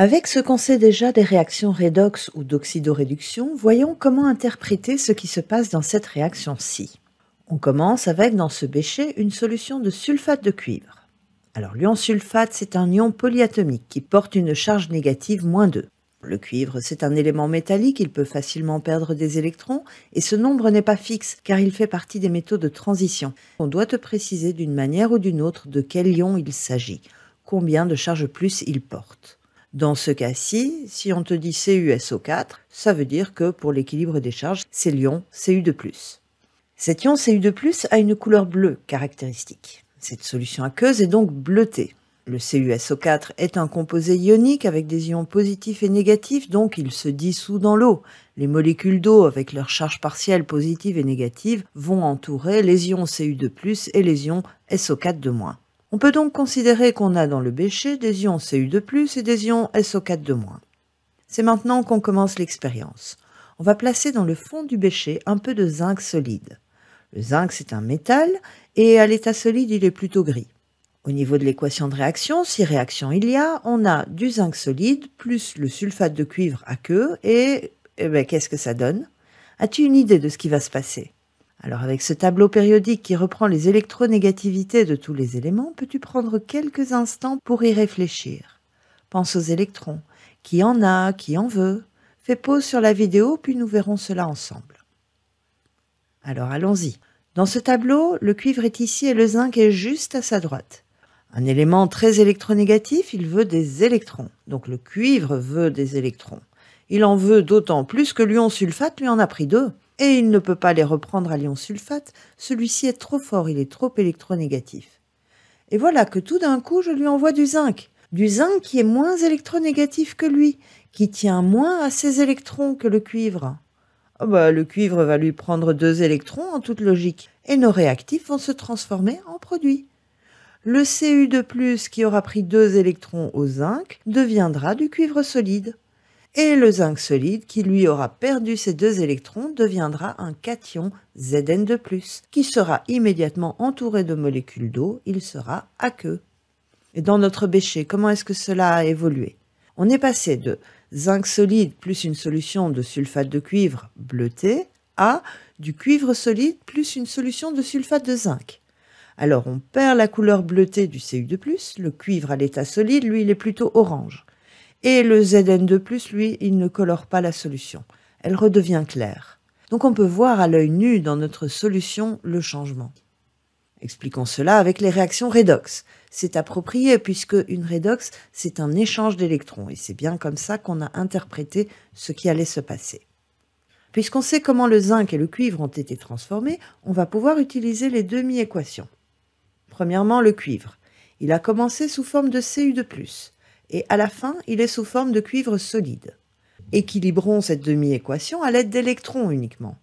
Avec ce qu'on sait déjà des réactions redox ou d'oxydoréduction, voyons comment interpréter ce qui se passe dans cette réaction-ci. On commence avec, dans ce bécher, une solution de sulfate de cuivre. Alors l'ion sulfate, c'est un ion polyatomique qui porte une charge négative moins 2. Le cuivre, c'est un élément métallique, il peut facilement perdre des électrons, et ce nombre n'est pas fixe, car il fait partie des métaux de transition. On doit te préciser d'une manière ou d'une autre de quel ion il s'agit, combien de charges plus il porte. Dans ce cas-ci, si on te dit CuSO4, ça veut dire que pour l'équilibre des charges, c'est l'ion Cu de Cet ion Cu de a une couleur bleue caractéristique. Cette solution aqueuse est donc bleutée. Le CuSO4 est un composé ionique avec des ions positifs et négatifs, donc il se dissout dans l'eau. Les molécules d'eau, avec leurs charges partielles positives et négatives, vont entourer les ions Cu de et les ions SO4 de moins. On peut donc considérer qu'on a dans le bécher des ions Cu de plus et des ions SO4 de moins. C'est maintenant qu'on commence l'expérience. On va placer dans le fond du bécher un peu de zinc solide. Le zinc, c'est un métal, et à l'état solide, il est plutôt gris. Au niveau de l'équation de réaction, si réaction il y a, on a du zinc solide plus le sulfate de cuivre à queue et eh ben, qu'est-ce que ça donne As-tu une idée de ce qui va se passer alors avec ce tableau périodique qui reprend les électronégativités de tous les éléments, peux-tu prendre quelques instants pour y réfléchir Pense aux électrons, qui en a, qui en veut. Fais pause sur la vidéo, puis nous verrons cela ensemble. Alors allons-y. Dans ce tableau, le cuivre est ici et le zinc est juste à sa droite. Un élément très électronégatif, il veut des électrons. Donc le cuivre veut des électrons. Il en veut d'autant plus que l'ion sulfate lui en a pris deux et il ne peut pas les reprendre à l'ion sulfate, celui-ci est trop fort, il est trop électronégatif. Et voilà que tout d'un coup, je lui envoie du zinc. Du zinc qui est moins électronégatif que lui, qui tient moins à ses électrons que le cuivre. Ah bah, le cuivre va lui prendre deux électrons en toute logique, et nos réactifs vont se transformer en produits. Le Cu de plus qui aura pris deux électrons au zinc deviendra du cuivre solide et le zinc solide qui lui aura perdu ses deux électrons deviendra un cation Zn de plus, qui sera immédiatement entouré de molécules d'eau, il sera aqueux. Et dans notre bécher, comment est-ce que cela a évolué On est passé de zinc solide plus une solution de sulfate de cuivre bleuté à du cuivre solide plus une solution de sulfate de zinc. Alors on perd la couleur bleutée du Cu2+, le cuivre à l'état solide, lui il est plutôt orange. Et le ZN2+, lui, il ne colore pas la solution. Elle redevient claire. Donc on peut voir à l'œil nu dans notre solution le changement. Expliquons cela avec les réactions redox. C'est approprié puisque une redox, c'est un échange d'électrons et c'est bien comme ça qu'on a interprété ce qui allait se passer. Puisqu'on sait comment le zinc et le cuivre ont été transformés, on va pouvoir utiliser les demi-équations. Premièrement, le cuivre. Il a commencé sous forme de Cu de et à la fin, il est sous forme de cuivre solide. Équilibrons cette demi-équation à l'aide d'électrons uniquement.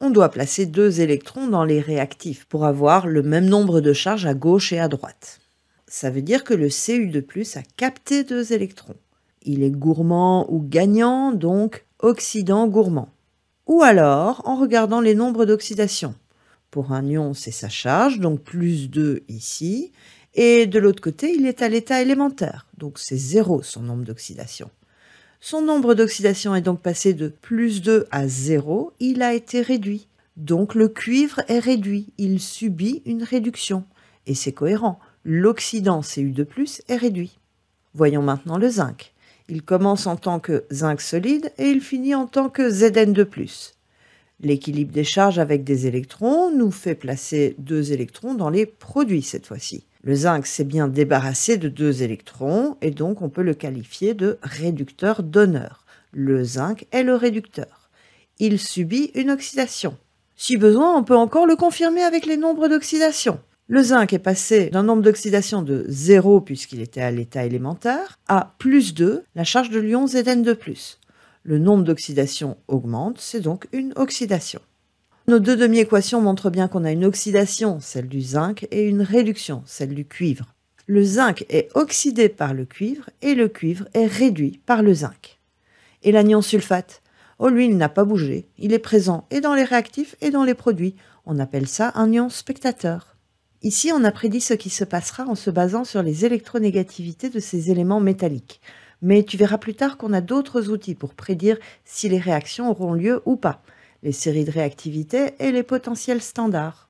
On doit placer deux électrons dans les réactifs pour avoir le même nombre de charges à gauche et à droite. Ça veut dire que le Cu de a capté deux électrons. Il est gourmand ou gagnant, donc oxydant gourmand. Ou alors en regardant les nombres d'oxydation. Pour un ion, c'est sa charge, donc plus 2 ici, et de l'autre côté, il est à l'état élémentaire, donc c'est zéro son nombre d'oxydation. Son nombre d'oxydation est donc passé de plus 2 à 0, il a été réduit. Donc le cuivre est réduit, il subit une réduction. Et c'est cohérent, l'oxydant Cu2+, est réduit. Voyons maintenant le zinc. Il commence en tant que zinc solide et il finit en tant que Zn2+. L'équilibre des charges avec des électrons nous fait placer deux électrons dans les produits cette fois-ci. Le zinc s'est bien débarrassé de deux électrons et donc on peut le qualifier de réducteur donneur. Le zinc est le réducteur. Il subit une oxydation. Si besoin, on peut encore le confirmer avec les nombres d'oxydation. Le zinc est passé d'un nombre d'oxydation de 0 puisqu'il était à l'état élémentaire à plus 2, la charge de l'ion Zn de plus. Le nombre d'oxydation augmente, c'est donc une oxydation. Nos deux demi-équations montrent bien qu'on a une oxydation, celle du zinc, et une réduction, celle du cuivre. Le zinc est oxydé par le cuivre et le cuivre est réduit par le zinc. Et l'anion sulfate Oh, lui, il n'a pas bougé. Il est présent et dans les réactifs et dans les produits. On appelle ça un ion spectateur. Ici, on a prédit ce qui se passera en se basant sur les électronégativités de ces éléments métalliques. Mais tu verras plus tard qu'on a d'autres outils pour prédire si les réactions auront lieu ou pas les séries de réactivité et les potentiels standards.